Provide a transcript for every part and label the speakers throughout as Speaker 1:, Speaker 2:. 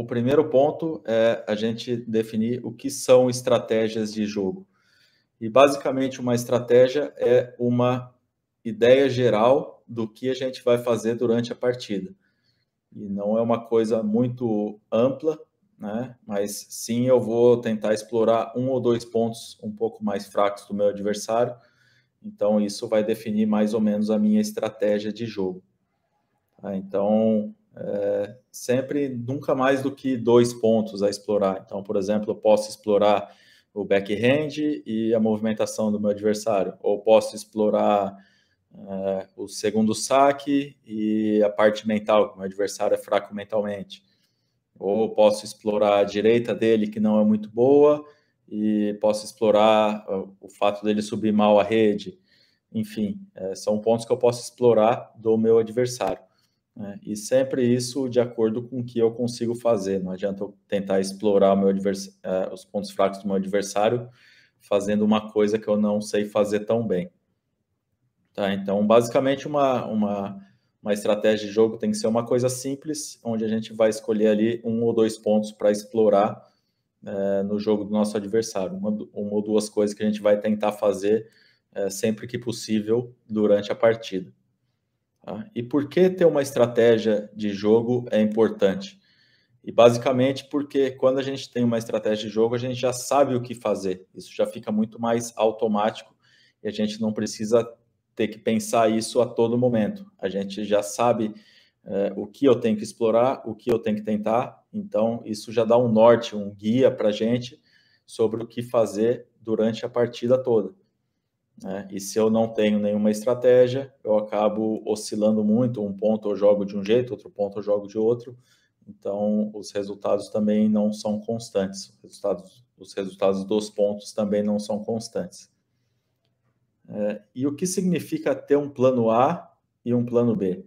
Speaker 1: o primeiro ponto é a gente definir o que são estratégias de jogo. E basicamente uma estratégia é uma ideia geral do que a gente vai fazer durante a partida. E não é uma coisa muito ampla, né? Mas sim, eu vou tentar explorar um ou dois pontos um pouco mais fracos do meu adversário. Então isso vai definir mais ou menos a minha estratégia de jogo. Tá? Então é, sempre nunca mais do que dois pontos a explorar. Então, por exemplo, eu posso explorar o backhand e a movimentação do meu adversário, ou posso explorar é, o segundo saque e a parte mental, que o meu adversário é fraco mentalmente, ou posso explorar a direita dele, que não é muito boa, e posso explorar é, o fato dele subir mal a rede. Enfim, é, são pontos que eu posso explorar do meu adversário. Né? E sempre isso de acordo com o que eu consigo fazer. Não adianta eu tentar explorar advers... É, os pontos fracos do meu adversário fazendo uma coisa que eu não sei fazer tão bem. Tá? Então, basicamente, uma, uma, uma estratégia de jogo tem que ser uma coisa simples, onde a gente vai escolher ali um ou dois pontos para explorar é, no jogo do nosso adversário. Uma, uma, ou duas coisas que a gente vai tentar fazer é, sempre que possível durante a partida. Tá? E por que ter uma estratégia de jogo é importante? E basicamente porque quando a gente tem uma estratégia de jogo, a gente já sabe o que fazer. Isso já fica muito mais automático e a gente não precisa ter que pensar isso a todo momento. A gente já sabe é, o que eu tenho que explorar, o que eu tenho que tentar. Então, isso já dá um norte, um guia para a gente sobre o que fazer durante a partida toda. Né? E se eu não tenho nenhuma estratégia, eu acabo oscilando muito. Um ponto eu jogo de um jeito, outro ponto eu jogo de outro. Então, os resultados também não são constantes. Os resultados, os resultados dos pontos também não são constantes. É, e o que significa ter um plano A e um plano B?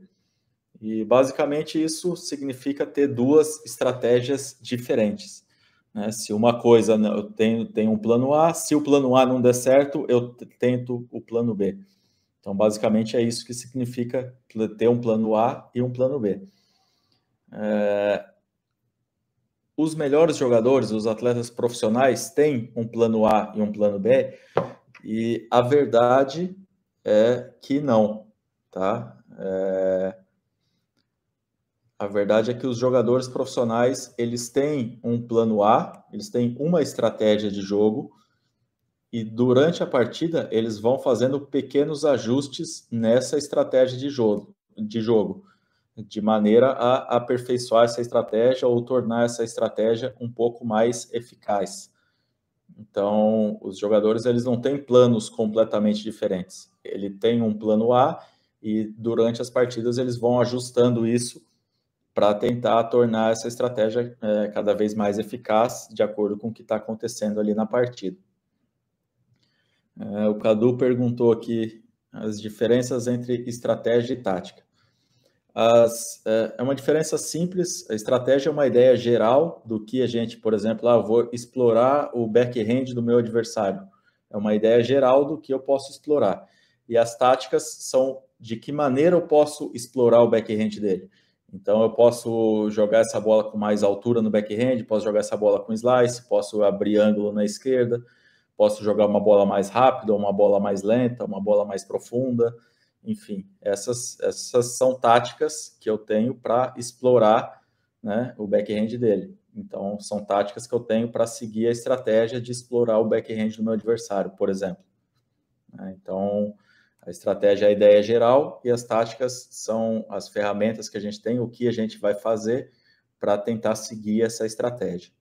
Speaker 1: E basicamente isso significa ter duas estratégias diferentes. Né? Se uma coisa eu tenho, tenho um plano A, se o plano A não der certo, eu tento o plano B. Então, basicamente, é isso que significa ter um plano A e um plano B. É... Os melhores jogadores, os atletas profissionais, têm um plano A e um plano B, e a verdade é que não, tá? É a verdade é que os jogadores profissionais, eles têm um plano A, eles têm uma estratégia de jogo e durante a partida eles vão fazendo pequenos ajustes nessa estratégia de jogo, de jogo, de maneira a aperfeiçoar essa estratégia ou tornar essa estratégia um pouco mais eficaz. Então, os jogadores eles não têm planos completamente diferentes. Ele tem um plano A e durante as partidas eles vão ajustando isso para tentar tornar essa estratégia é, cada vez mais eficaz de acordo com o que está acontecendo ali na partida. É, o Cadu perguntou aqui as diferenças entre estratégia e tática. As, é, é, uma diferença simples, a estratégia é uma ideia geral do que a gente, por exemplo, ah, vou explorar o backhand do meu adversário. É uma ideia geral do que eu posso explorar. E as táticas são de que maneira eu posso explorar o backhand dele então eu posso jogar essa bola com mais altura no backhand, posso jogar essa bola com slice, posso abrir ângulo na esquerda, posso jogar uma bola mais rápida, uma bola mais lenta, uma bola mais profunda. Enfim, essas, essas são táticas que eu tenho para explorar né, o backhand dele. Então, são táticas que eu tenho para seguir a estratégia de explorar o backhand do meu adversário, por exemplo. Né, então, a estratégia é a ideia é geral e as táticas são as ferramentas que a gente tem, o que a gente vai fazer para tentar seguir essa estratégia.